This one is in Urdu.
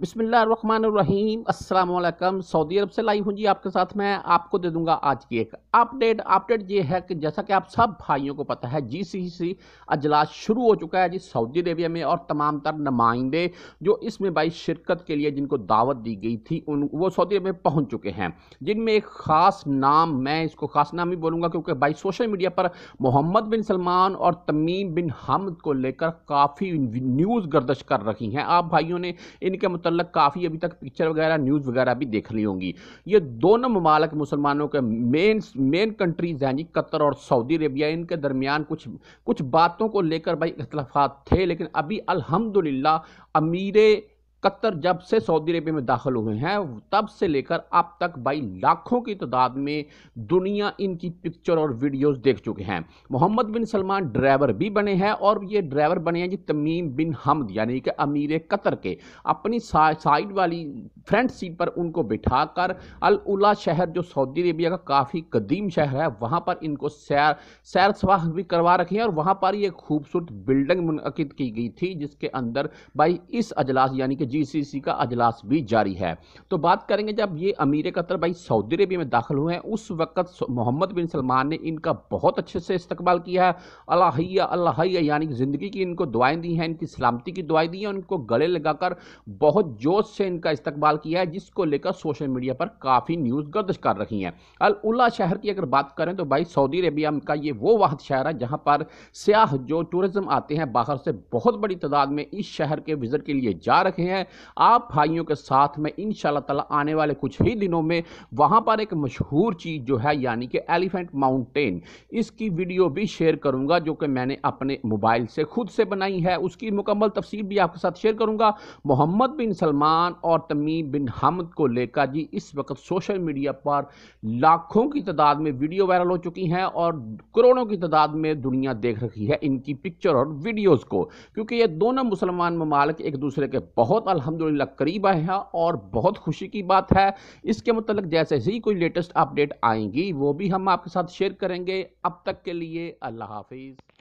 بسم اللہ الرحمن الرحیم السلام علیکم سعودی عرب سے لائیو ہوں جی آپ کے ساتھ میں آپ کو دے دوں گا آج کی ایک اپ ڈیٹ اپ ڈیٹ یہ ہے کہ جیسا کہ آپ سب بھائیوں کو پتہ ہے جی سی سی اجلاس شروع ہو چکا ہے جی سعودی عربیہ میں اور تمام تر نمائندے جو اس میں بائی شرکت کے لیے جن کو دعوت دی گئی تھی ان وہ سعودی عربیہ پہنچ چکے ہیں جن میں ایک خاص نام میں اس کو خاص نام ہی بولوں گا کیونکہ بھائی سوشل میڈیا پر محمد بن سلمان اور تمیم بن حمد کو لے کر کافی نیوز گردش کر رکھی ہیں آپ بھائیوں نے ان کے متعلق کافی ابھی تک پکچر وغیرہ نیوز وغیرہ بھی دیکھ لی ہوں گی یہ دونوں ممالک مسلمانوں کے مین مین کنٹریز ہیں جی قطر اور سعودی عربیہ ان کے درمیان کچھ کچھ باتوں کو لے کر بھائی اختلافات تھے لیکن ابھی الحمدللہ امیر قطر جب سے سعودی عربیہ میں داخل ہوئے ہیں تب سے لے کر اب تک بھائی لاکھوں کی تعداد میں دنیا ان کی پکچر اور ویڈیوز دیکھ چکے ہیں محمد بن سلمان ڈرائیور بھی بنے ہیں اور یہ ڈرائیور بنے ہیں جی تمیم بن حمد یعنی کہ امیر قطر کے اپنی سائیڈ والی فرنٹ سیٹ پر ان کو بٹھا کر اللہ شہر جو سعودی عربیہ کا کافی قدیم شہر ہے وہاں پر ان کو سیر سیر سواہ بھی کروا رکھے ہیں اور وہاں پر یہ خوبصورت بلڈنگ منعقد کی گئی تھی جس کے اندر بھائی اس اجلاس یعنی کہ جی سی سی کا اجلاس بھی جاری ہے تو بات کریں گے جب یہ امیر قطر بھائی سعودی عربیہ میں داخل ہوئے ہیں اس وقت محمد بن سلمان نے ان کا بہت اچھے سے استقبال کیا ہے اللہ حیا اللہ یعنی زندگی کی ان کو دعائیں دی ہیں ان کی سلامتی کی دعائیں دی ہیں ان کو گلے لگا کر بہت جوش سے ان کا استقبال کیا ہے جس کو لے کر سوشل میڈیا پر کافی نیوز گردش کر رہی ہیں اللہ شہر کی اگر بات کریں تو بھائی سعودی عربیہ کا یہ وہ واحد شہر ہے جہاں پر سیاہ جو ٹورزم آتے ہیں باہر سے بہت بڑی تعداد میں اس شہر کے وزٹ کے لیے جا رکھے ہیں ہیں آپ بھائیوں کے ساتھ میں ان شاء اللہ تعالی آنے والے کچھ ہی دنوں میں وہاں پر ایک مشہور چیز جو ہے یعنی کہ ایلیفینٹ ماؤنٹین اس کی ویڈیو بھی شیئر کروں گا جو کہ میں نے اپنے موبائل سے خود سے بنائی ہے اس کی مکمل تفصیل بھی آپ کے ساتھ شیئر کروں گا محمد بن سلمان اور تمیم بن حمد کو لے کر جی اس وقت سوشل میڈیا پر لاکھوں کی تعداد میں ویڈیو وائرل ہو چکی ہیں اور کروڑوں کی تعداد میں دنیا دیکھ رکھی ہے ان کی پکچر اور ویڈیوز کو کیونکہ یہ دونوں مسلمان ممالک ایک دوسرے کے بہت قریب آئے ہیں اور بہت خوشی کی بات ہے اس کے متعلق جیسے ہی کوئی لیٹسٹ اپڈیٹ آئیں گی وہ بھی ہم آپ کے ساتھ شیئر کریں گے اب تک کے لیے اللہ حافظ